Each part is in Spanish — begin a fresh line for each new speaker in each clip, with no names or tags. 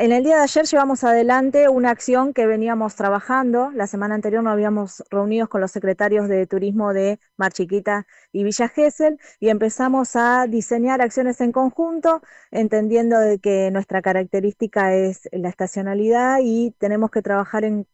En el día de ayer llevamos adelante una acción que veníamos trabajando. La semana anterior nos habíamos reunido con los secretarios de turismo de Mar Chiquita y Villa Gesell y empezamos a diseñar acciones en conjunto, entendiendo de que nuestra característica es la estacionalidad y tenemos que trabajar en,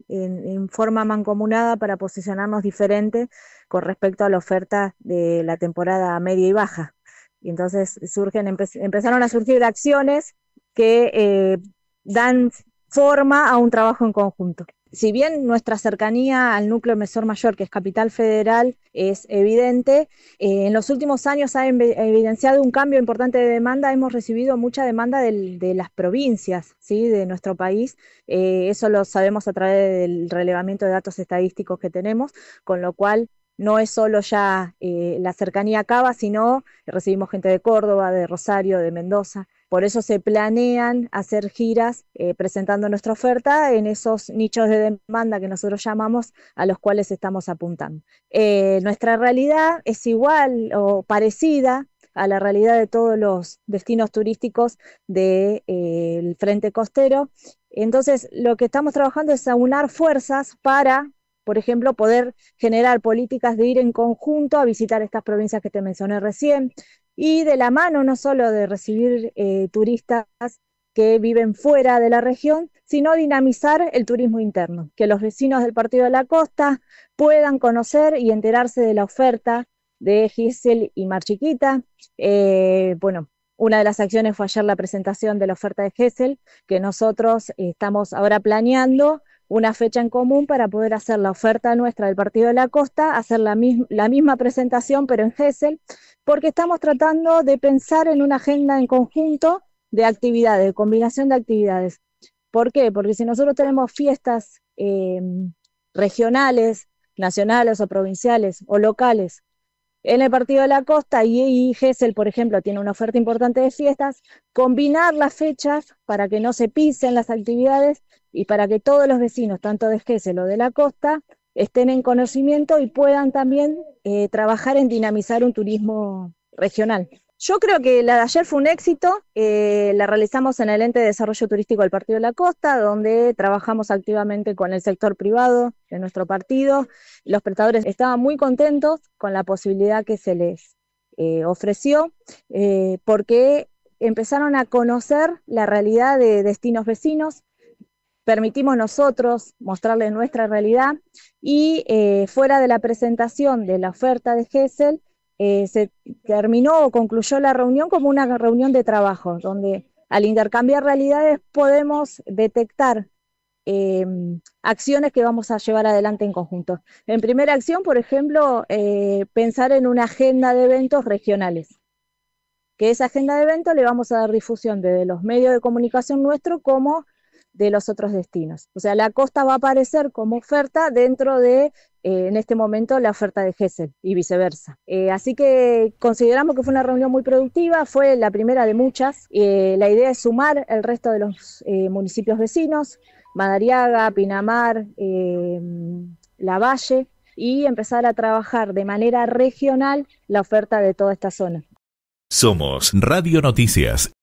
forma mancomunada para posicionarnos diferente con respecto a la oferta de la temporada media y baja. Y entonces surgen, empezaron a surgir acciones que eh, dan forma a un trabajo en conjunto. Si bien nuestra cercanía al núcleo mesor mayor, que es Capital Federal, es evidente, eh, en los últimos años ha evidenciado un cambio importante de demanda. Hemos recibido mucha demanda de las provincias ¿sí? de nuestro país. Eh, eso lo sabemos a través del relevamiento de datos estadísticos que tenemos, con lo cual no es solo ya eh, la cercanía a Cava, sino recibimos gente de Córdoba, de Rosario, de Mendoza. Por eso se planean hacer giras eh, presentando nuestra oferta en esos nichos de demanda que nosotros llamamos a los cuales estamos apuntando. Eh, nuestra realidad es igual o parecida a la realidad de todos los destinos turísticos del frente costero. Entonces, lo que estamos trabajando es aunar fuerzas para por ejemplo, poder generar políticas de ir en conjunto a visitar estas provincias que te mencioné recién y de la mano no solo de recibir eh, turistas que viven fuera de la región, sino dinamizar el turismo interno, que los vecinos del Partido de la Costa puedan conocer y enterarse de la oferta de Gisel y Marchiquita. Eh, bueno, una de las acciones fue ayer la presentación de la oferta de Gisel, que nosotros eh, estamos ahora planeando una fecha en común para poder hacer la oferta nuestra del Partido de la Costa, hacer la, la misma presentación pero en GESEL, porque estamos tratando de pensar en una agenda en conjunto de actividades, de combinación de actividades. ¿Por qué? Porque si nosotros tenemos fiestas eh, regionales, nacionales o provinciales o locales en el partido de la Costa y, y por ejemplo, tiene una oferta importante de fiestas, combinar las fechas para que no se pisen las actividades y para que todos los vecinos, tanto de Gessel o de la Costa, estén en conocimiento y puedan también eh, trabajar en dinamizar un turismo regional. Yo creo que la de ayer fue un éxito, eh, la realizamos en el ente de desarrollo turístico del Partido de la Costa, donde trabajamos activamente con el sector privado de nuestro partido. Los prestadores estaban muy contentos con la posibilidad que se les eh, ofreció, eh, porque empezaron a conocer la realidad de destinos vecinos, permitimos nosotros mostrarles nuestra realidad y fuera de la presentación de la oferta de GESEL, eh, se terminó o concluyó la reunión como una reunión de trabajo, donde al intercambiar realidades podemos detectar eh, acciones que vamos a llevar adelante en conjunto. En primera acción, por ejemplo, eh, pensar en una agenda de eventos regionales. Que esa agenda de eventos le vamos a dar difusión desde los medios de comunicación nuestro, como de los otros destinos. O sea, la costa va a aparecer como oferta dentro de, eh, en este momento, la oferta de Gessel y viceversa. Eh, así que consideramos que fue una reunión muy productiva, fue la primera de muchas. Eh, la idea es sumar el resto de los municipios vecinos, Madariaga, Pinamar, La Valle, y empezar a trabajar de manera regional la oferta de toda esta zona. Somos Radio Noticias.